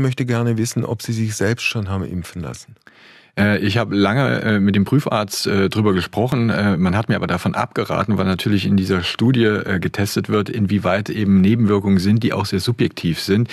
möchte gerne wissen, ob Sie sich selbst schon haben impfen lassen. Äh, ich habe lange äh, mit dem Prüfarzt äh, drüber gesprochen. Man hat mir aber davon abgeraten, weil natürlich in dieser Studie getestet wird, inwieweit eben Nebenwirkungen sind, die auch sehr subjektiv sind.